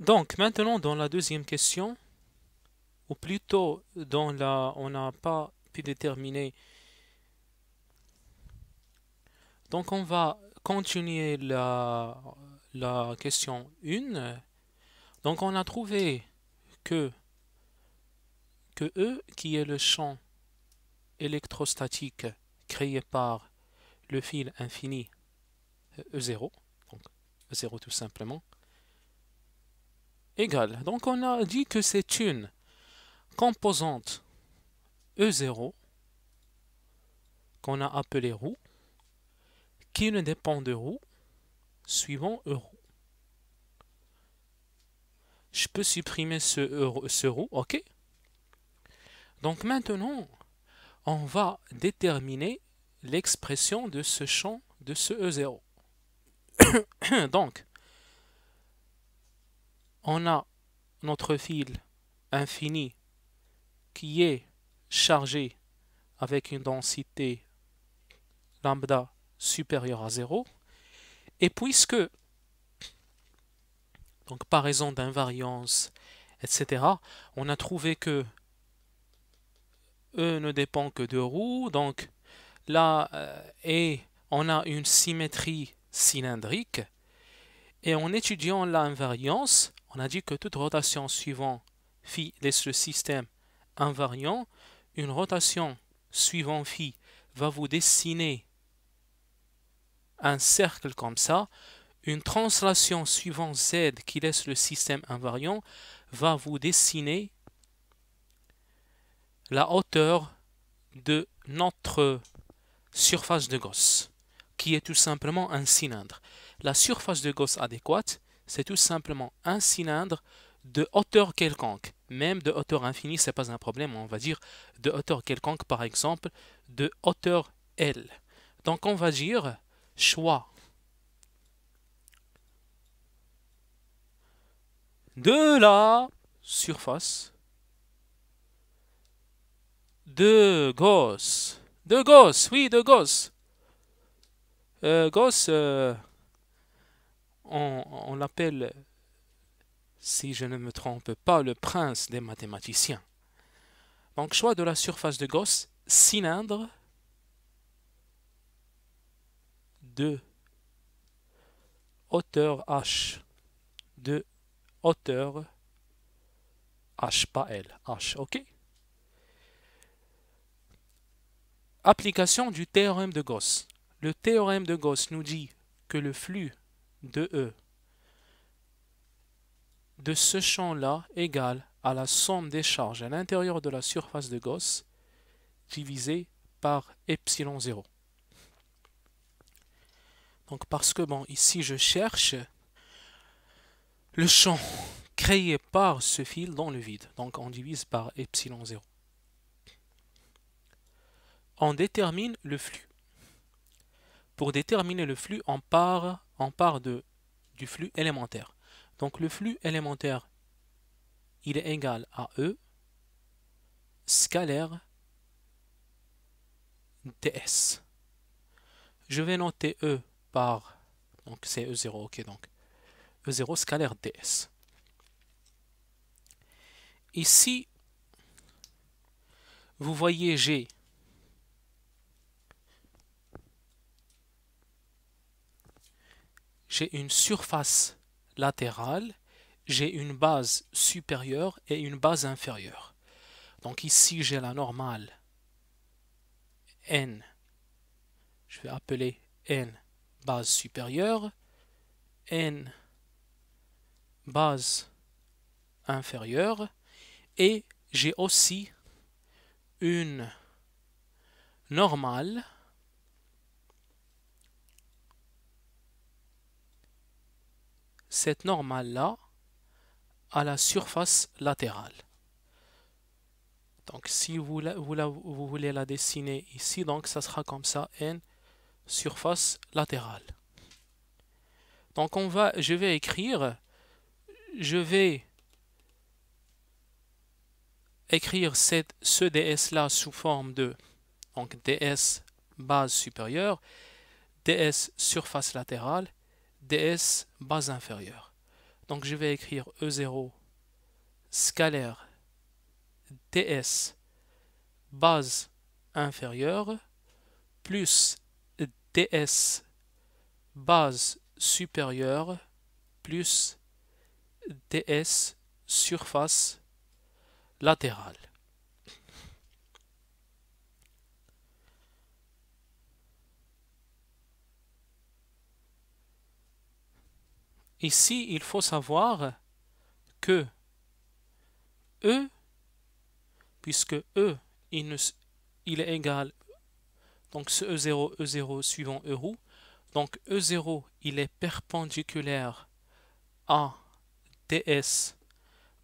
Donc, maintenant, dans la deuxième question, ou plutôt dans la... on n'a pas pu déterminer. Donc, on va continuer la, la question 1. Donc, on a trouvé que, que E, qui est le champ électrostatique créé par le fil infini E0, donc E0 tout simplement, donc on a dit que c'est une composante E0 qu'on a appelée roue, qui ne dépend de roue suivant E0. Je peux supprimer e ce, roue, ok Donc maintenant, on va déterminer l'expression de ce champ de ce E0. Donc, on a notre fil infini qui est chargé avec une densité lambda supérieure à 0. Et puisque, donc par raison d'invariance, etc., on a trouvé que E ne dépend que de roues donc là, euh, et on a une symétrie cylindrique, et en étudiant l'invariance, on a dit que toute rotation suivant phi laisse le système invariant. Une rotation suivant phi va vous dessiner un cercle comme ça. Une translation suivant z qui laisse le système invariant va vous dessiner la hauteur de notre surface de Gauss, qui est tout simplement un cylindre. La surface de Gauss adéquate, c'est tout simplement un cylindre de hauteur quelconque. Même de hauteur infinie, ce n'est pas un problème. On va dire de hauteur quelconque, par exemple, de hauteur L. Donc on va dire choix de la surface de gosse. De gosse, oui, de gosse. Euh, euh on, l'appelle, si je ne me trompe pas, le prince des mathématiciens. Donc choix de la surface de Gauss, cylindre de hauteur h, de hauteur h, pas l, h, ok Application du théorème de Gauss. Le théorème de Gauss nous dit que le flux de E de ce champ-là égal à la somme des charges à l'intérieur de la surface de Gauss divisée par epsilon 0. Donc parce que bon, ici je cherche le champ créé par ce fil dans le vide. Donc on divise par epsilon 0. On détermine le flux. Pour déterminer le flux, on part on part de, du flux élémentaire. Donc le flux élémentaire, il est égal à E scalaire ds. Je vais noter E par, donc c'est E0, ok, donc E0 scalaire ds. Ici, vous voyez j'ai j'ai une surface latérale, j'ai une base supérieure et une base inférieure. Donc ici, j'ai la normale n. Je vais appeler n base supérieure, n base inférieure et j'ai aussi une normale cette normale-là à la surface latérale. Donc si vous, voulez la dessiner ici, donc ça sera comme ça, n surface latérale. Donc on va, je vais écrire, je vais écrire cette, ce ds là sous forme de donc ds base supérieure, ds surface latérale DS base inférieure. Donc je vais écrire E0 scalaire DS base inférieure plus DS base supérieure plus DS surface latérale. Ici, il faut savoir que E, puisque E, il, est égal, donc ce E0, E0 suivant E roue, donc E0, il est perpendiculaire à DS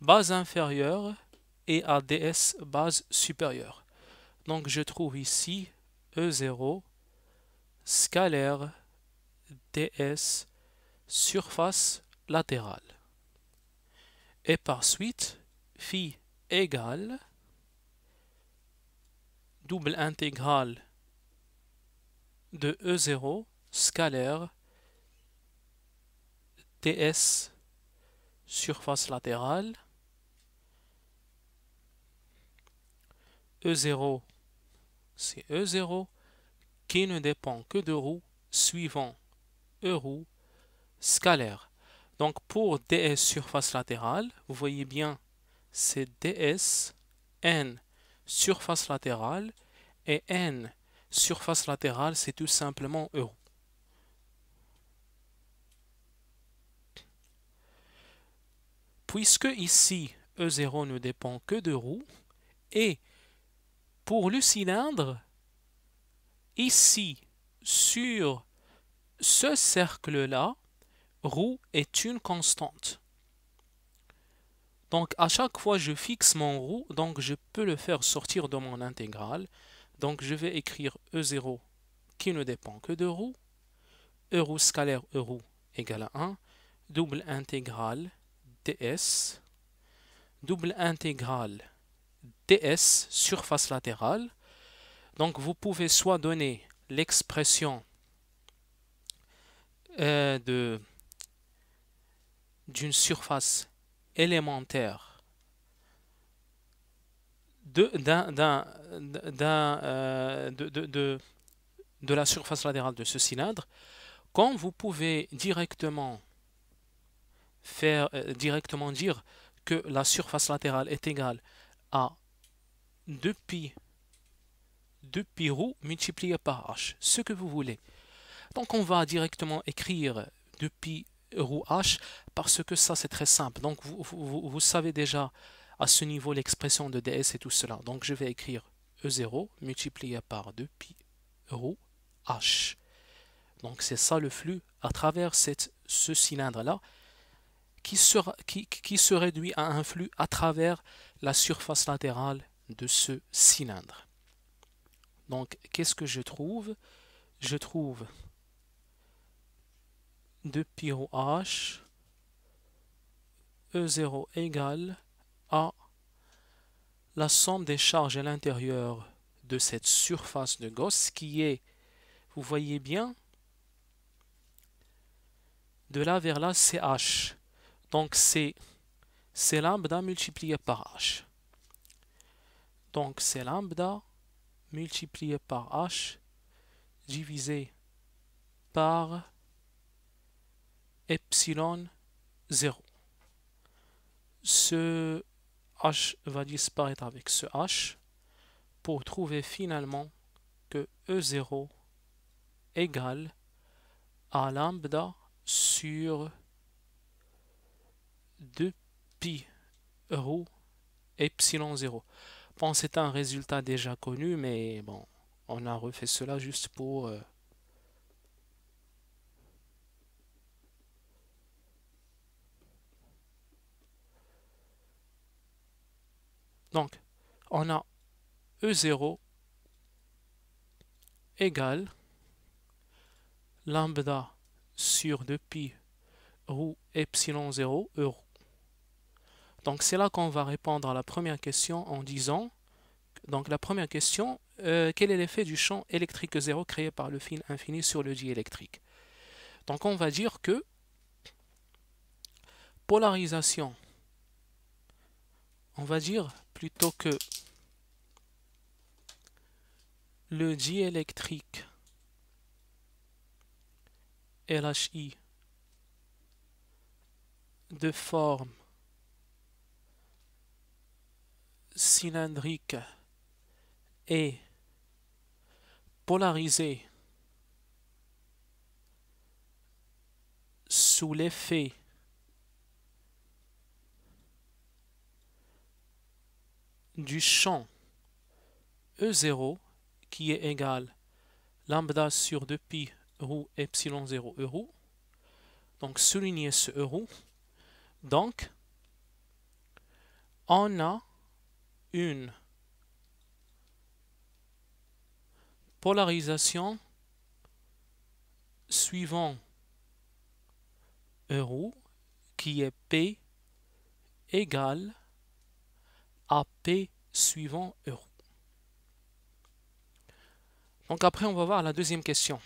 base inférieure et à DS base supérieure. Donc je trouve ici E0 scalaire DS surface latérale. Et par suite, phi égale double intégrale de E0 scalaire TS surface latérale E0 c'est E0 qui ne dépend que de roue suivant E roue scalaire. Donc pour ds surface latérale, vous voyez bien, c'est ds n surface latérale et n surface latérale, c'est tout simplement E. Puisque ici, E0 ne dépend que de roues et pour le cylindre, ici, sur ce cercle-là, Roue est une constante. Donc à chaque fois je fixe mon roue, donc je peux le faire sortir de mon intégrale. Donc je vais écrire E0 qui ne dépend que de roue. E scalaire E égale à 1, double intégrale ds, double intégrale ds surface latérale. Donc vous pouvez soit donner l'expression euh, de d'une surface élémentaire euh, de, de, la surface latérale de ce cylindre, quand vous pouvez directement faire euh, directement dire que la surface latérale est égale à 2 pi 2 pi roux multiplié par h, ce que vous voulez. Donc on va directement écrire 2 pi Rouh, h parce que ça c'est très simple. Donc vous, vous, savez déjà à ce niveau l'expression de ds et tout cela. Donc je vais écrire E0 multiplié par 2pi euro h. Donc c'est ça le flux à travers cette, ce cylindre-là qui, sera, qui, qui se réduit à un flux à travers la surface latérale de ce cylindre. Donc qu'est-ce que je trouve Je trouve de pi h, E0 égale à la somme des charges à l'intérieur de cette surface de Gauss qui est, vous voyez bien, de là vers là, c'est H. Donc c'est lambda multiplié par H. Donc c'est lambda multiplié par H divisé par epsilon 0. Ce h va disparaître avec ce h pour trouver finalement que E0 égale à lambda sur 2 pi rho epsilon 0. Bon, c'est un résultat déjà connu, mais bon, on a refait cela juste pour... Euh, Donc, on a E0 égale lambda sur 2pi roue epsilon 0 E. Donc c'est là qu'on va répondre à la première question en disant, donc la première question, euh, quel est l'effet du champ électrique 0 créé par le fil infini sur le diélectrique Donc on va dire que polarisation, on va dire plutôt que le diélectrique LHI de forme cylindrique et polarisé sous l'effet du champ E0 qui est égal lambda sur 2pi rho epsilon 0 euro. Donc souligner ce euro. Donc, on a une polarisation suivant euro qui est P égale AP suivant euro. Donc après, on va voir la deuxième question.